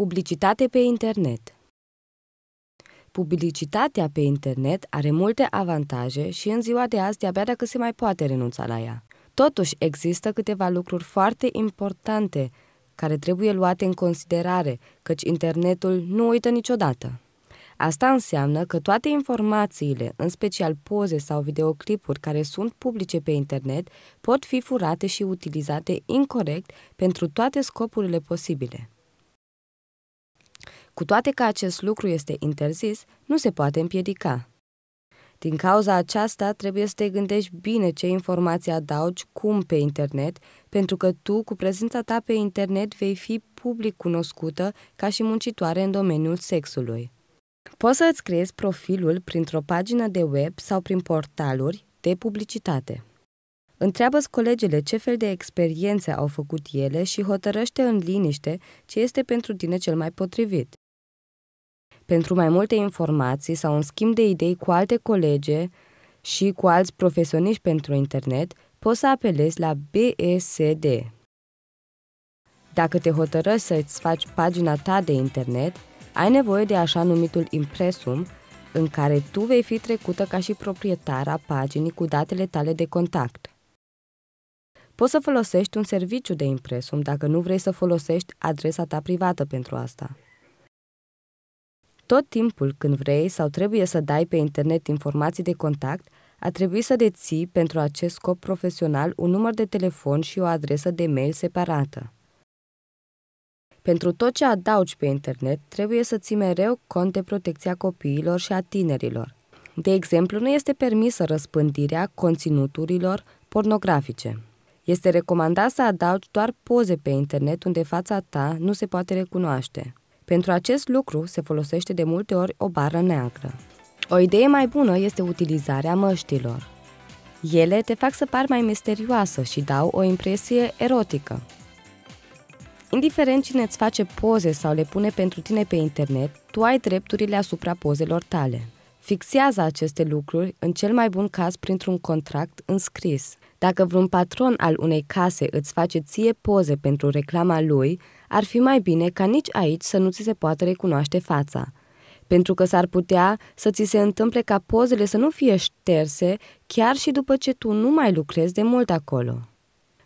Publicitate pe internet Publicitatea pe internet are multe avantaje și în ziua de azi abia dacă se mai poate renunța la ea. Totuși, există câteva lucruri foarte importante care trebuie luate în considerare, căci internetul nu uită niciodată. Asta înseamnă că toate informațiile, în special poze sau videoclipuri care sunt publice pe internet, pot fi furate și utilizate incorrect pentru toate scopurile posibile. Cu toate că acest lucru este interzis, nu se poate împiedica. Din cauza aceasta, trebuie să te gândești bine ce informații adaugi cum pe internet, pentru că tu, cu prezența ta pe internet, vei fi public cunoscută ca și muncitoare în domeniul sexului. Poți să îți creezi profilul printr-o pagină de web sau prin portaluri de publicitate. Întreabă-ți colegele ce fel de experiențe au făcut ele și hotărăște în liniște ce este pentru tine cel mai potrivit. Pentru mai multe informații sau un schimb de idei cu alte colege și cu alți profesioniști pentru internet, poți să apelezi la BSD. Dacă te hotărăști să-ți faci pagina ta de internet, ai nevoie de așa numitul impresum, în care tu vei fi trecută ca și proprietar a paginii cu datele tale de contact. Poți să folosești un serviciu de impresum dacă nu vrei să folosești adresa ta privată pentru asta. Tot timpul când vrei sau trebuie să dai pe internet informații de contact, a trebuit să deții pentru acest scop profesional un număr de telefon și o adresă de mail separată. Pentru tot ce adaugi pe internet, trebuie să ții mereu cont de protecția copiilor și a tinerilor. De exemplu, nu este permisă răspândirea conținuturilor pornografice. Este recomandat să adaugi doar poze pe internet unde fața ta nu se poate recunoaște. Pentru acest lucru se folosește de multe ori o bară neagră. O idee mai bună este utilizarea măștilor. Ele te fac să pari mai misterioasă și dau o impresie erotică. Indiferent cine îți face poze sau le pune pentru tine pe internet, tu ai drepturile asupra pozelor tale fixează aceste lucruri, în cel mai bun caz printr-un contract înscris. Dacă vreun patron al unei case îți face ție poze pentru reclama lui, ar fi mai bine ca nici aici să nu ți se poată recunoaște fața. Pentru că s-ar putea să ți se întâmple ca pozele să nu fie șterse chiar și după ce tu nu mai lucrezi de mult acolo.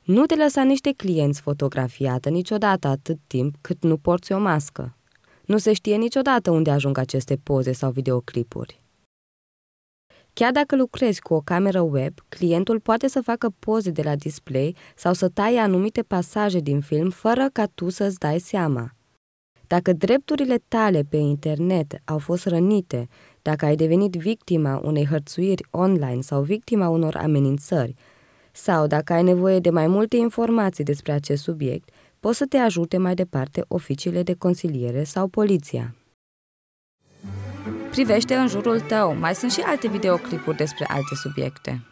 Nu te lăsa niște clienți fotografiată niciodată atât timp cât nu porți o mască. Nu se știe niciodată unde ajung aceste poze sau videoclipuri. Chiar dacă lucrezi cu o cameră web, clientul poate să facă poze de la display sau să taie anumite pasaje din film fără ca tu să-ți dai seama. Dacă drepturile tale pe internet au fost rănite, dacă ai devenit victima unei hărțuiri online sau victima unor amenințări, sau dacă ai nevoie de mai multe informații despre acest subiect, poți să te ajute mai departe oficiile de consiliere sau poliția. Privește în jurul tău. Mai sunt și alte videoclipuri despre alte subiecte.